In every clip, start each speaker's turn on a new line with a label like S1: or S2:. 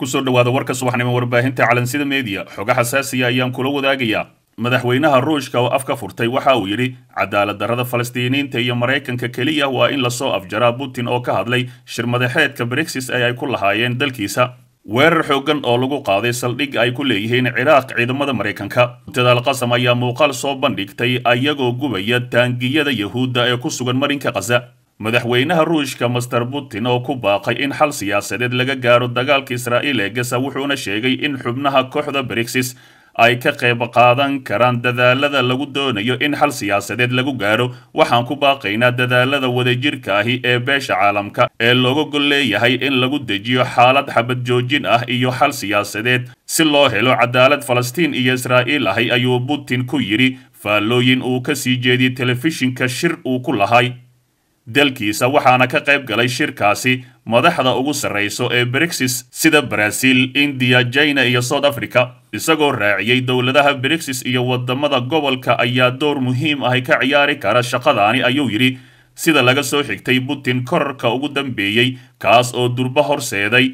S1: kusoo dhowaada warka subaxnimo warbaahinta calansida meediya xogo xasaasiya ayaan kula wadaagayaa madaxweynaha ruushka oo afka furtay waxa uu yidhi cadaalad darada falastiiniyiinta iyo maraykanka keliya waa in lasoo afjaraa putin oo ka hadlay shirmadaxeedka brexis ee ay ku lahaayeen dalkiisa weerar xooggan oo lagu qaaday saldhig ay ku leeyihiin ciraaq ciidamada maraykanka dadaal alqasam ayaa muuqaal soo bandhigtay ayagoo gubaya taangiyada yahuudda ee ku sugan marinka khaza madaxweynaha ruushka master putin oo ku baaqay in xal siyaasadeed laga gaaro dagaalka israa'iil ee gaza wuxuuna sheegay in xubnaha kooxda brixis ay ka qayb qaadan karaan dadaalada lagu doonayo in xal siyaasadeed lagu gaaro waxaan ku baaqaynaa dadaalada wadajirka ahi ee beesha caalamka ee looga gol leeyahay in lagu dejiyo xaalad xabad joojin ah iyo xal siyaasadeed si loo helo cadaalad falastiin iyo israa'iil ahi ayuu putin ku yidhi faallooyin uu ka sii jeediyey telefishinka shir uu ku lahay dalkiisa waxaana ka qayb galay shirkaasi madaxda ugu sarrayso ee brixis sida baraaziil indiya jina iyo south africa isagoo raaciyey dowladaha brixis iyo wadamada gobolka ayaa door muhiim ahay ka ciyaari kara shaqadaani ayuu yidhi sida laga soo xigtay putin korarka ugu dambeeyey kaas oo durbo horseeday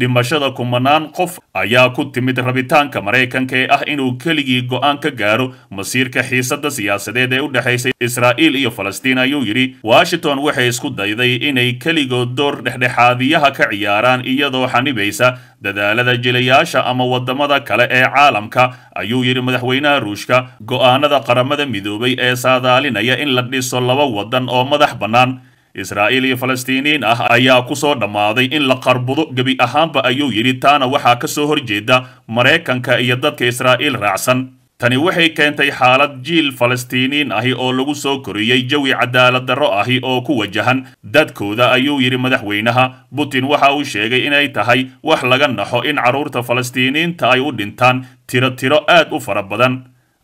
S1: dhimashada kumanaan qof ayaa ku timid rabitaanka maraykanka ee ah inuu keligii go'aan ka gaaro masiirka xiisadda siyaasadeed ee u dhexaysay israa'iil iyo falastiin ayuu yidhi washington waxay isku dayday inay keligood door dhexdhexaadiyaha ka ciyaaraan iyadoo xanibaysa dadaalada jilayaasha ama waddamada kale ee caalamka ayuu yidhi madaxweynaha ruushka go'aanada qaramada midoobay ee saadaalinaya in la dhiso laba waddan oo madax bannaan israa'iil iyo falastiiniin ah ayaa ku soo dhammaaday in la qarbudo gebi ahaanba ayuu yidhi taana waxaa ka soo horjeeda maraykanka iyo dadka israa'iil raacsan tani waxay keentay xaalad jiil falastiiniin ahi oo lagu soo koriyey jawi cadaalad darro ahi oo ku wajahan dadkooda ayuu yidhi madaxweynaha putin waxa uu sheegay inay tahay wax laga naxo in carruurta falastiiniinta ay u dhintaan tiro tiro aad u fara badan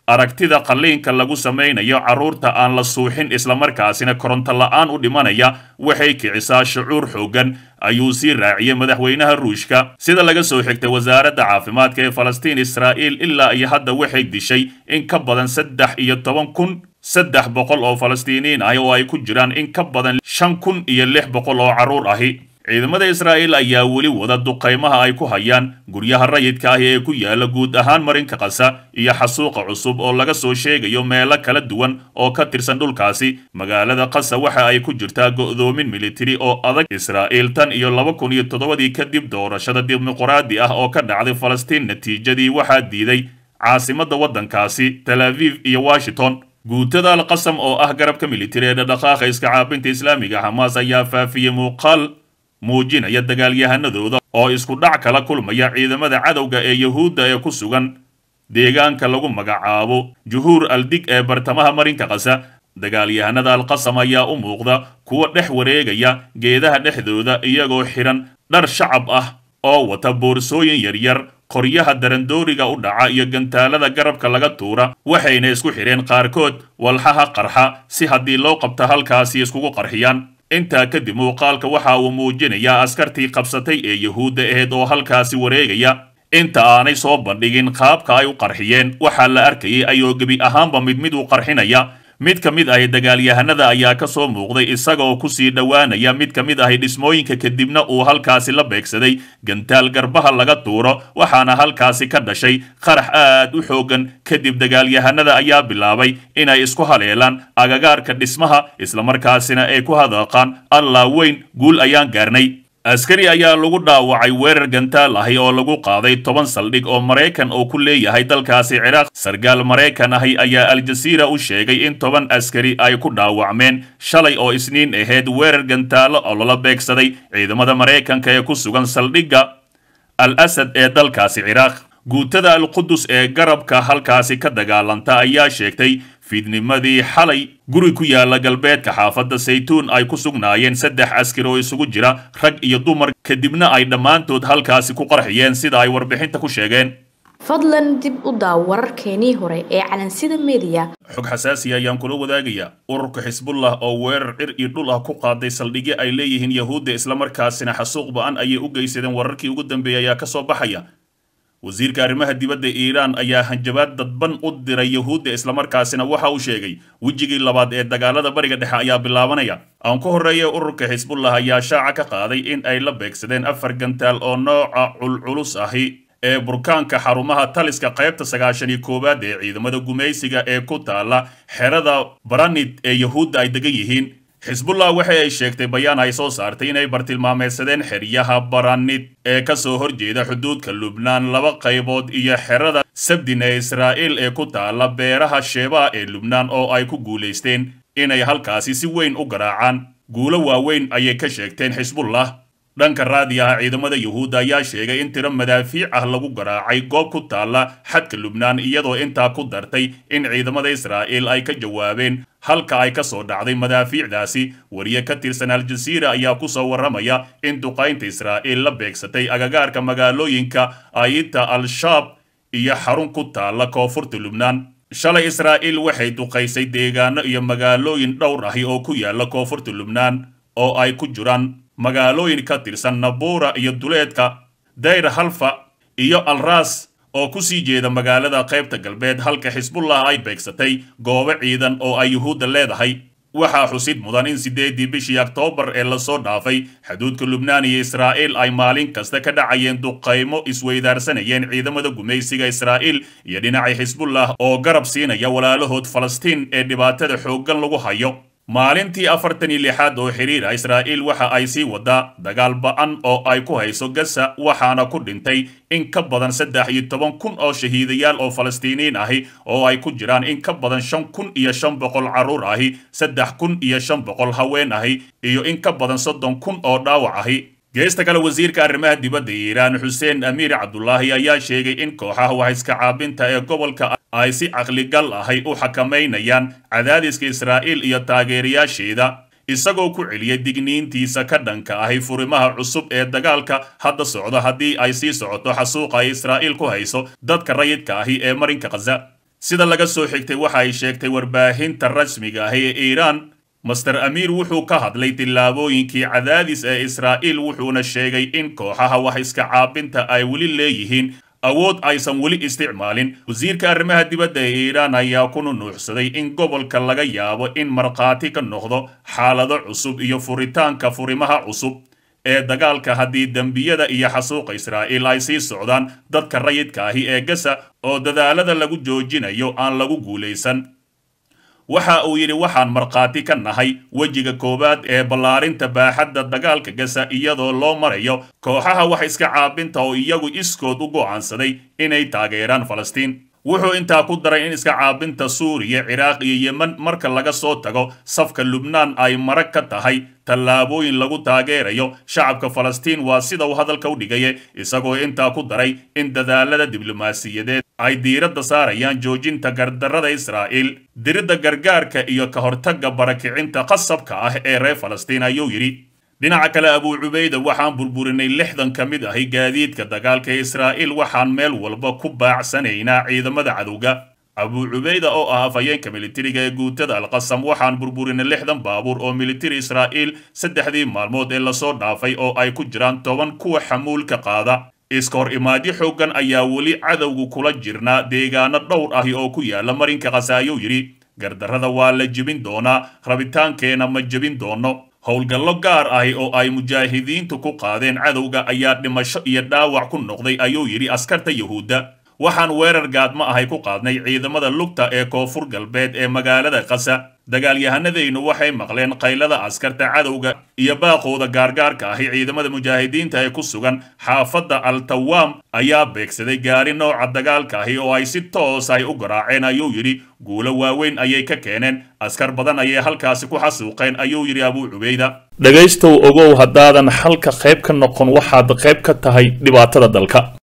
S1: aragtida qalliinka lagu samaynayo carruurta aan la suuxin islamarkaasina koronto la u dhimanaya waxay kicisaa shucuur xooggan ayuu sii raaciyey madaxweynaha ruushka sida laga soo xigtay wasaaradda caafimaadka ee falastiin israa'iil ilaa iyo hadda waxay dishay in ka badan saddex iyo toban kun saddex boqol oo falastiiniin ah oo ay ku jiraan in ka badan shan kun iyo lix boqol oo carruur ahi ciidamada israa'iil ayaa weli wada duqaymaha ay ku hayaan guryaha rayidka ah ee ku yaalla guud ahaan marinka qasa iyo xasuuqa cusub oo laga soo sheegayo meelo kala duwan oo ka tirsan dhulkaasi magaalada qasa waxa ay ku jirtaa go'doomin militari oo adag israa'iil tan iyo laba kun iyo toddobadii kadib doorashada dimuqraadi ah oo ka dhacday falastiin natiijadii waxaa diiday caasimadda waddankaasi tal aviv iyo washington guutada alqasam oo ah garabka militari ee dhadhaqaaqa iska caabinta islaamiga xamaas ayaa faafiyey muuqaal muujinaya dagaalyahanadooda oo isku dhac kala kulmaya ciidamada cadowga ee yahuudda ee ku sugan deegaanka lagu magacaabo juhuur aldig ee bartamaha marinka qasa dagaalyahanada alqasam ayaa u muuqda kuwa dhex wareegaya geedaha dhexdooda iyagoo xidhan dhar shacab ah oo wata boorsooyin yaryar qoryaha darandooriga u dhaca iyo gantaalada garabka laga tuura waxayna isku xidheen qaarkood walxaha qarxa si haddii loo qabto halkaasi iskugu qarxiyaan intaa kadib muuqaalka waxa uu muujinayaa askartii qabsatay ee yuhuudda ahayd oo halkaasi wareegaya inta aanay soo bandhigin qaabka ay u qarxiyeen waxaa la arkayay ayoo gebi ahaanba mid mid u qarxinaya mid ka mid ahi dagaalyahanada ayaa ka soo muuqday isagaoo ku sii dhowaanaya mid ka mid ahi dhismooyinka kadibna uu halkaasi la beegsaday gantaal garbaha laga tuuro waxaana halkaasi ka dhashay qarax aad u xoogan kadib dagaalyahanada ayaa bilaabay inay isku haleelaan agagaarka dhismaha islamarkaasina ay ku hadaqaan allah weyn guul ayaan gaarnay askari ayaa lagu dhaawacay weerar gantaal ahi oo lagu qaaday toban saldhig oo maraykan oo ku leeyahay dalkaasi ciraaq sargaal maraykan ahi ayaa al u sheegay in toban askari ay ku dhaawacmeen shalay oo isniin ahayd weerar gantaalo oo lala beegsaday ciidamada maraykanka ee ku sugan saldhigga al asad ee dalkaasi ciraaq guutada alqudus ee garabka halkaasi ka dagaalanta ayaa sheegtay fiidnimadii xalay guri ku yaala galbeedka xaafadda saytuun ay ku sugnaayeen saddex askari oo isugu jira rag iyo dumar kadibna ay dhammaantood halkaasi ku qarxiyeen sida ay warbixinta ku sheegeen fadlan dib u daaw wararkeenii hore ee calansida mediya xog xasaasiya ayaan kula wadaagayaa ururka xisbullah oo weerar cir iyo dhul ah ku qaaday saldhigyo ay leeyihiin yahuudda islamarkaasina xasuuq ba'an ayay u geysadeen wararkii ugu dambeeyey ayaa ka soo baxaya wasiirka arrimaha dibadda iiraan ayaa hanjabaad dadban u diray yahuudda islamarkaasina waxa uu sheegay wejigii labaad ee dagaalada bariga dhexe ayaa bilaabanaya aan ku horreeye ururka xisbullah ayaa shaaca ka qaaday in ay la beegsadeen afar gantaal oo nooca culculus ahi ee burkaanka xarumaha taliska qaybta sagaashan iyo koowaad ee ciidamada gumaysiga ee ku taalla xerada baranid ee yuhuudda ay degan yihiin xisbullah waxa ay sheegtay bayaan ay soo saartay inay bartilmaameedsadeen xeryaha baranid ee ka soo horjeeda xuduudka lubnaan laba qaybood iyo xerada sabdin ee israa'iil ee ku taala beeraha sheebaha ee lubnaan oo ay ku guulaysteen inay halkaasi si weyn u garaacaan guulo waaweyn ayay ka sheegteen xisbullah dhanka raadiyaha ciidamada yuhuudda ayaa sheegay in tiro madaafiic ah lagu garaacay goob ku taalla xadka lubnaan iyadoo intaa ku dartay in ciidamada israa'iil ay ka jawaabeen halka ay ka soo dhacday madaafiicdaasi wariye ka tirsan aljaziira ayaa ku soo warramaya in duqaynta israa'iil la beegsatay agagaarka magaalooyinka ayita al-shaab iyo xarun ku taalla koonfurta lubnaan shalay israa'iil waxay duqaysay deegaano iyo magaalooyin dhowr ahi oo ku yaalla koonfurta lubnaan oo ay ku jiraan magaalooyin ka tirsan nabuura iyo duleedka dayr halfa iyo alraas oo ku sii jeeda magaalada qaybta galbeed halka xisbullah ay beegsatay goobo ciidan oo ay yuhuudda leedahay waxaa xusid mudan in siddeeddii bishii oktoobar ee lasoo dhaafay xuduudka lubnaan iyo israa'iil ay maalin kasta ka dhacayeen duqaymo isweydaarsanayeen ciidamada gumaysiga israa'iil iyo dhinacay xisbullah oo garab siinaya walaalahood falastiin ee dhibaatada xooggan lagu hayo maalintii afartan iyo lixaad oo xidhiira israa'iil waxa ay sii wadaa dagaal ba'an oo ay ku hayso gaza waxaana ku dhintay in ka badan saddex iyo toban kun oo shahiidayaal oo falastiiniin ahi oo ay ku jiraan in ka badan shan kun iyo shan boqol carruur ahi saddex kun iyo shan boqol haween ahi iyo in ka badan soddon kun oo dhaawac ahi geesta kale wasiirka arrimaha dibadda iiraan xuseen amiir cabdulaahi ayaa sheegay in kooxaha wax iska caabinta ee gobolka ay si caqligal ahay u xakamaynayaan cadaadiska israa'iil iyo taageerayaasheeda isagoo ku celiyay digniintiisa ka dhanka ahi furimaha cusub ee dagaalka hadda socda haddii ay sii socoto xasuuqa ay israa'iil ku hayso dadka rayidka ahi ee marinka khaza sida laga soo xigtay waxa ay sheegtay warbaahinta rasmiga ahi ee iiraan master amiir wuxuu ka hadlay tillaabooyinkii cadaadis ee israa'iil wuxuuna sheegay in kooxaha wax iska caabinta ay weli leeyihiin awood aysan weli isticmaalin wasiirka arrimaha dibadda ee iiraan ayaa ku nuuxsaday in gobolka laga yaabo in markhaati ka noqdo xaalado cusub iyo furitaanka furimaha cusub ee dagaalka haddii dembiyada iyo xasuuqa israa'iil ay sii socdaan dadka rayidka ahi ee gasa oo dadaalada lagu joojinayo aan lagu guulaysan waxa uu yidhi waxaan markhaati ka nahay wejiga koowaad ee ballaarinta baaxadda dagaalka gaza iyadoo loo marayo kooxaha wax iska caabinta oo iyagu iskood u go'aansaday inay taageeraan falastiin wuxuu intaa ku daray in iska caabinta suuriya ciraaq iyo yemen marka laga soo tago safka lubnaan ay marag ka tahay tallaabooyin lagu taageerayo shacabka falastiin waa sida uu hadalka u dhigaya isagoo intaa ku daray in dadaalada diblomaasiyadeed ay diiradda saarayaan joojinta gardarrada israa'iil diridda gargaarka iyo ka hortagga barakicinta qasabka ah ee reer falastiin ayuu yidhi dhinaca kale abuu cubayda waxaan burburinay lixdan ka mid ahi gaadiidka dagaalka israa'iil waxaan meel walba ku baacsanaynaa ciidamada cadowga abuu cubayda oo ah afhayeenka militariga ee guutada alqasam waxaan burburinay lixdan baabuur oo militari israa'iil saddexdii maalmood ee lasoo dhaafay oo ay ku jiraan toban kuwa xamuulka qaada iskahor imaadi xooggan ayaa weli cadowgu kula jirnaa deegaano dhowr ahi oo ku yaalla marinka khasaayow yidhi gardarrada waa la jebin doonaa rabitaankeena ma jebin doono howlgallo gaar ahi oo ay mujaahidiintu ku qaadeen cadowga ayaa dhimasho iyo dhaawac ku noqday ayuu yidhi askarta yuhuudda waxaan weerar gaadma ahay ku qaadnay ciidamada lugta ee koonfur galbeed ee magaalada qasa dagaalyahanadaynu waxay maqleen qaylada askarta cadowga iyo baaqooda gaargaarka ahi ciidamada mujaahidiinta ee ku sugan xaafadda altawaam ayaa beegsaday gaari nooca dagaalka ahi oo ay si toos ahi u garaaceen ayuu yidhi guulo waaweyn ayay ka keeneen askar badan ayay halkaasi ku xasuuqeen ayuu yidhi abuu cubayda dhegaystow ogow haddaadan xalka qayb ka noqon waxaad qayb ka tahay dhibaatada dalka